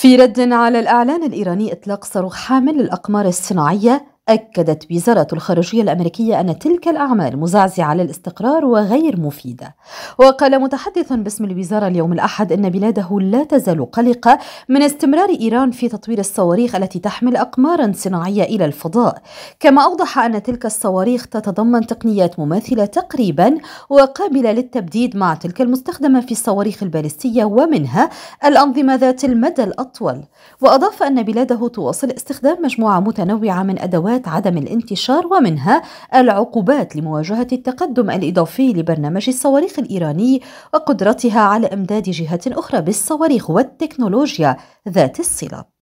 في رد على الإعلان الإيراني إطلاق صاروخ حامل للأقمار الصناعية أكدت وزارة الخارجية الأمريكية أن تلك الأعمال مزعزعة للاستقرار وغير مفيدة وقال متحدث باسم الوزارة اليوم الأحد أن بلاده لا تزال قلقة من استمرار إيران في تطوير الصواريخ التي تحمل أقمارا صناعية إلى الفضاء كما أوضح أن تلك الصواريخ تتضمن تقنيات مماثلة تقريبا وقابلة للتبديد مع تلك المستخدمة في الصواريخ البالستية ومنها الأنظمة ذات المدى الأطول وأضاف أن بلاده تواصل استخدام مجموعة متنوعة من أدوات إجراءات عدم الانتشار ومنها العقوبات لمواجهة التقدم الإضافي لبرنامج الصواريخ الإيراني وقدرتها على إمداد جهات أخرى بالصواريخ والتكنولوجيا ذات الصلة